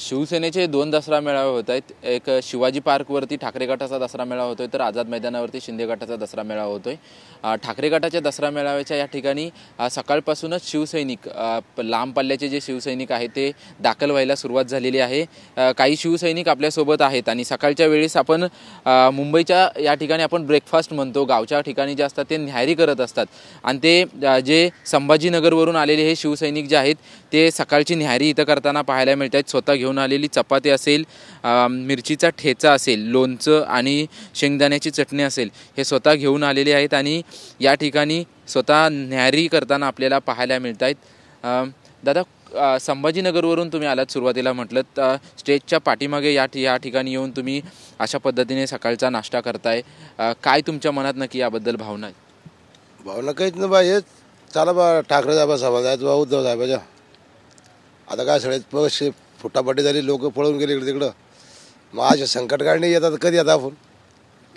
शिवसेनेचे दोन दसरा मेळावे होत आहेत एक शिवाजी पार्कवरती ठाकरे गटाचा दसरा मेळावा होतोय तर आझाद मैदानावरती शिंदे गटाचा दसरा मेळावा होतोय ठाकरे गटाच्या दसरा मेळाव्याच्या या ठिकाणी सकाळपासूनच शिवसैनिक लांब पल्ल्याचे जे शिवसैनिक आहेत ते दाखल व्हायला सुरुवात झालेली आहे काही शिवसैनिक आपल्यासोबत आहेत आणि सकाळच्या वेळेस आपण मुंबईच्या या ठिकाणी आपण ब्रेकफास्ट म्हणतो गावच्या ठिकाणी जे असतात ते न्याहारी करत असतात आणि ते जे संभाजीनगरवरून आलेले हे शिवसैनिक जे आहेत ते सकाळची न्याहारी इथं करताना पाहायला मिळत आहेत स्वतः घेऊन आलेली चपाती असेल मिरचीचा ठेचा असेल लोणचं आणि शेंगदाण्याची चटणी असेल हे स्वतः घेऊन आलेले आहेत आणि या ठिकाणी स्वतः न्यारी करताना आपल्याला पाहायला मिळत आहेत दादा संभाजीनगरवरून तुम्ही आलात सुरुवातीला म्हटलं तर स्टेजच्या पाठीमागे या या ठिकाणी येऊन तुम्ही अशा पद्धतीने सकाळचा नाश्ता करताय काय तुमच्या मनात नक्की याबद्दल भावना आहेत भावना काहीच ना बा चला बा ठाकरे साहेब आहेत बा उद्धव साहेबाच्या आता काय सगळे फुटाफाटी झाली लोक पळून गेले इकडे तिकडं मग असे संकट काळ येतात कधी आता आपण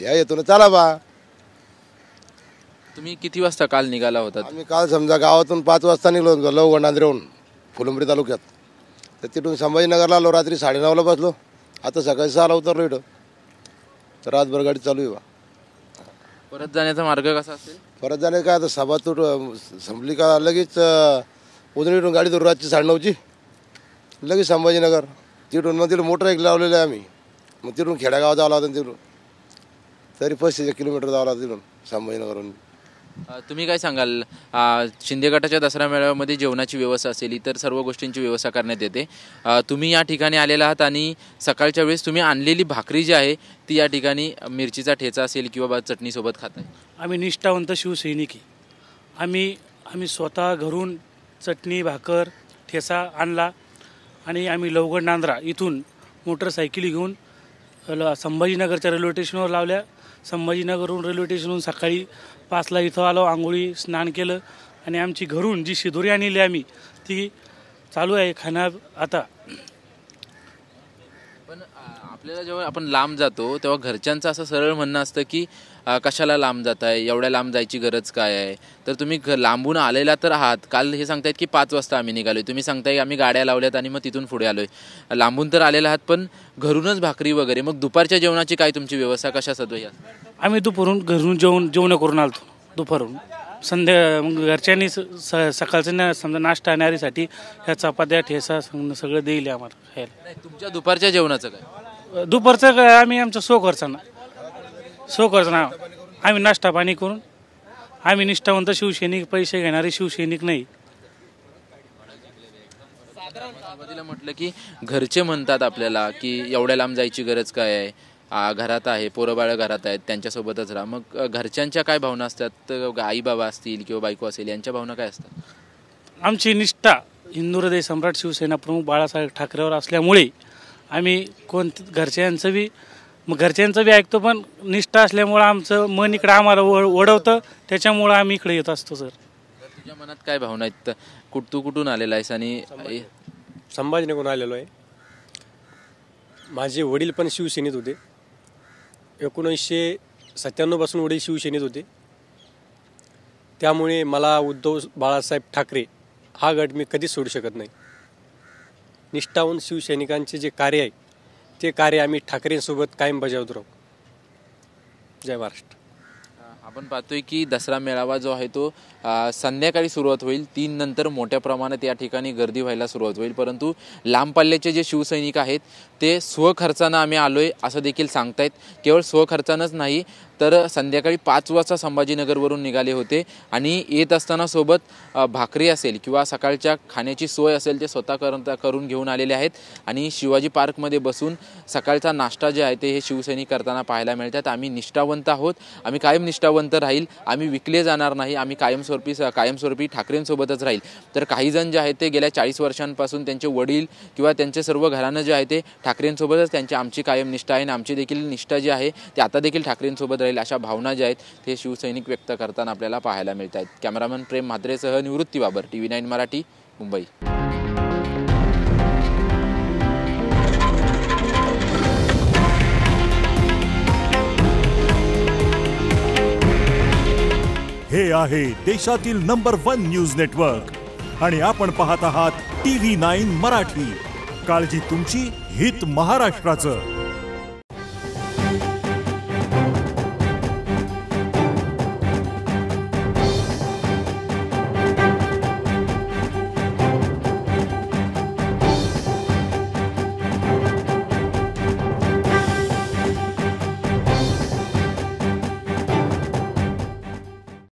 या येतो ना चला बा तुम्ही किती वाजता काल निघाला होता आम्ही काल समजा गावातून पाच वाजता निघलो लव नांदरेहून फुलंबरी तालुक्यात तर तिथून संभाजीनगरला आलो रात्री साडेनऊला बसलो आता सकाळी सहाला उतरलो इथं तर रातभर गाडी चालू आहे बा परत जाण्याचा मार्ग कसा असेल परत जाण्याचा काय आता सभा तुट संपली का लगेच उजनीतून गाडी धरू रातची साडेनऊची लगेच संभाजीनगर तिथून मग तिथून मोटर एक लावलेलं आहे आम्ही मग तिथून खेडागाव जावं लागतं तिथून तरी पस्तीस किलोमीटर जावं लागतं तिथून संभाजीनगरहून तुम्ही काय सांगाल शिंदेगटाच्या शिंदे गटाच्या दसरा मेळाव्यामध्ये जेवणाची व्यवस्था असेल इतर सर्व गोष्टींची व्यवस्था करण्यात येते तुम्ही या ठिकाणी आलेला आहात आणि सकाळच्या वेळेस तुम्ही आणलेली भाकरी जी आहे ती या ठिकाणी मिरचीचा ठेचा असेल किंवा चटणीसोबत खात आहे आम्ही निष्ठावंत शिवसैनिकी आम्ही आम्ही स्वतः घरून चटणी भाकर ठेचा आणला आणि आम्ही लवगड नांद्रा इथून मोटरसायकली घेऊन संभाजीनगरच्या रेल्वे स्टेशनवर लावल्या संभाजीनगरहून रेल्वे स्टेशनहून सकाळी पाचला इथं आलो आंघोळी स्नान केलं आणि आमची घरून जी शिदोरी आणली आम्ही ती चालू आहे खाना आता पण आपल्याला जेव्हा आपण लांब जातो तेव्हा घरच्यांचं असं सरळ म्हणणं असतं की कशाला लांब जात आहे एवढ्या लांब जायची गरज काय आहे तर तुम्ही घ लांबून आलेला तर आहात काल हे सांगतायत की पाच वाजता आम्ही निघालो आहे तुम्ही सांगताय आम्ही गाड्या लावल्यात आणि मग तिथून पुढे आलो लांबून तर आलेला आहात पण घरूनच भाकरी वगैरे मग दुपारच्या जेवणाची काय तुमची व्यवस्था कशा सदो आम्ही दुपारून घरून जेवण जेवण करून आलतो दुपारून संध्या मग घरच्यांनी स सकाळचं ना समजा नाश्ता आणण्यासाठी ह्या चपात्या ठेसा सगळं देईल आम्हाला खायला तुमच्या दुपारच्या जेवणाचं काय दुपारचं काय आम्ही आमचं सो ना सो ना आम्ही नाश्ता पाणी करून आम्ही निष्ठावंत शिवसैनिक पैसे घेणारे शिवसैनिक नाही म्हटलं की घरचे म्हणतात आपल्याला की एवढ्या लांब जायची गरज काय आहे घरात आहे पोरं बाळ घरात आहेत त्यांच्यासोबतच राहा मग घरच्यांच्या काय भावना असतात आई बाबा असतील किंवा बायको असेल यांच्या भावना काय असतात आमची निष्ठा हिंदू हृदय सम्राट शिवसेना प्रमुख बाळासाहेब ठाकरेवर असल्यामुळे आम्ही कोण घरच्यांचं बी मग घरच्यांचं बी ऐकतो पण निष्ठा असल्यामुळं आमचं मन इकडं आम्हाला ओढवतं त्याच्यामुळं आम्ही इकडे येत असतो सर तुझ्या मनात काय भावना आहेत कुठ तू कुठून आलेला आहेस आणि संभाजीनगरहून आलेलो आहे माझे वडील पण शिवसेनेत होते एकोणीसशे सत्त्याण्णवपासून वडील शिवसेनेत होते त्यामुळे मला उद्धव बाळासाहेब ठाकरे हा गट मी कधीच सोडू शकत नाही निष्ठावून शिवसैनिकांचे जे कार्य आहे ते कार्य आम्ही ठाकरेंसोबत कायम बजावत राहू जय महाराष्ट्र आपण पाहतोय की दसरा मेळावा जो आहे तो संध्याकाळी सुरुवात होईल तीन नंतर मोठ्या प्रमाणात या ठिकाणी गर्दी व्हायला सुरुवात होईल परंतु लांब पल्ल्याचे जे शिवसैनिक आहेत ते स्वखर्चानं आम्ही आलोय असं देखील सांगतायत केवळ स्वखर्चानंच नाही तर संध्याकाळी पाच वाजता संभाजीनगरवरून निघाले होते आणि येत असताना सोबत भाकरी असेल किंवा सकाळच्या खाण्याची सोय असेल ते स्वतः करून घेऊन आलेले आहेत आणि शिवाजी पार्कमध्ये बसून सकाळचा नाश्ता जे आहे ते हे शिवसैनिक करताना पाहायला मिळतात आम्ही निष्ठावंत आहोत आम्ही कायम निष्ठावंत राहील आम्ही विकले जाणार नाही आम्ही कायमस्वरूपी कायमस्वरूपी ठाकरेंसोबतच राहील तर काहीजण जे आहेत ते गेल्या चाळीस वर्षांपासून त्यांचे वडील किंवा त्यांचे सर्व घरानं जे आहे ते ठाकरेंसोबतच त्यांची आमची कायम निष्ठा आहे आणि आमची देखील निष्ठा जी आहे ते आता देखील ठाकरेंसोबत राहील जाईल अशा भावना ज्या आहेत ते शिवसैनिक व्यक्त करताना आपल्याला पाहायला मिळत आहेत कॅमेरामन प्रेम म्हात्रेसह Nivrutti Babar T V nine Marathi Mumbai हे आहे देशातील नंबर वन न्यूज नेटवर्क आणि आपण पाहत आहात टी व्ही नाईन मराठी काळजी तुमची हित महाराष्ट्राचं